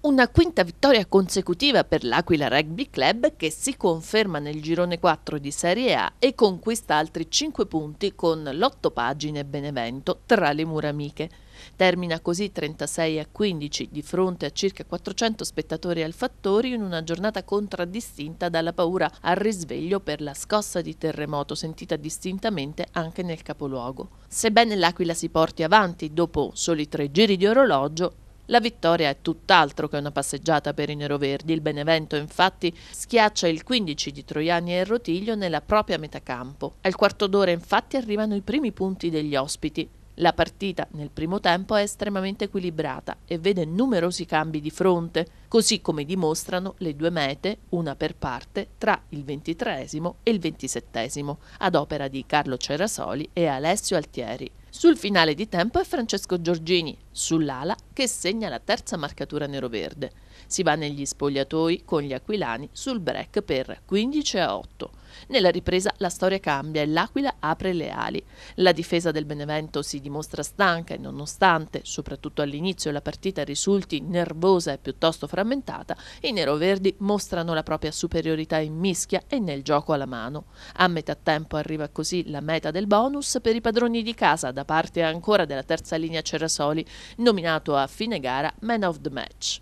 Una quinta vittoria consecutiva per l'Aquila Rugby Club che si conferma nel girone 4 di Serie A e conquista altri 5 punti con l'otto pagine Benevento tra le mura amiche. Termina così 36 a 15 di fronte a circa 400 spettatori al Fattori in una giornata contraddistinta dalla paura al risveglio per la scossa di terremoto sentita distintamente anche nel capoluogo. Sebbene l'Aquila si porti avanti dopo soli tre giri di orologio, la vittoria è tutt'altro che una passeggiata per i neroverdi. Il Benevento, infatti, schiaccia il 15 di Troiani e Rotiglio nella propria metà campo. Al quarto d'ora, infatti, arrivano i primi punti degli ospiti. La partita nel primo tempo è estremamente equilibrata e vede numerosi cambi di fronte, così come dimostrano le due mete, una per parte, tra il ventitreesimo e il ventisettesimo, ad opera di Carlo Cerasoli e Alessio Altieri. Sul finale di tempo è Francesco Giorgini, sull'ala, che segna la terza marcatura nero-verde. Si va negli spogliatoi con gli aquilani sul break per 15 a 8. Nella ripresa la storia cambia e l'Aquila apre le ali. La difesa del Benevento si dimostra stanca e nonostante, soprattutto all'inizio, la partita risulti nervosa e piuttosto frammentata, i neroverdi mostrano la propria superiorità in mischia e nel gioco alla mano. A metà tempo arriva così la meta del bonus per i padroni di casa da parte ancora della terza linea Cerasoli, nominato a fine gara Man of the Match.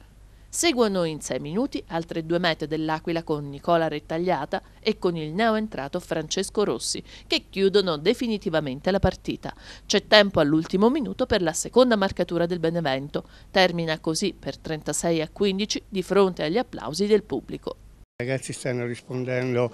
Seguono in 6 minuti altre due mete dell'Aquila con Nicola Rettagliata e con il neoentrato Francesco Rossi, che chiudono definitivamente la partita. C'è tempo all'ultimo minuto per la seconda marcatura del Benevento. Termina così per 36 a 15 di fronte agli applausi del pubblico. I ragazzi stanno rispondendo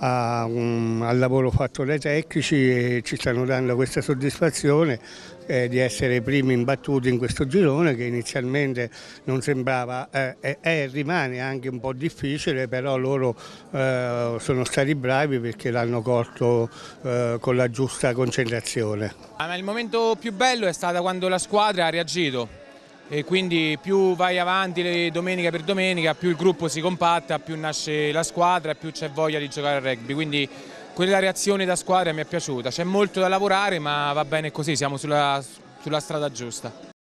a, um, al lavoro fatto dai tecnici e ci stanno dando questa soddisfazione eh, di essere i primi imbattuti in questo girone che inizialmente non sembrava eh, e eh, eh, rimane anche un po' difficile, però loro eh, sono stati bravi perché l'hanno colto eh, con la giusta concentrazione. Ah, ma il momento più bello è stato quando la squadra ha reagito e quindi più vai avanti domenica per domenica, più il gruppo si compatta, più nasce la squadra, più c'è voglia di giocare a rugby. Quindi quella reazione da squadra mi è piaciuta, c'è molto da lavorare ma va bene così, siamo sulla, sulla strada giusta.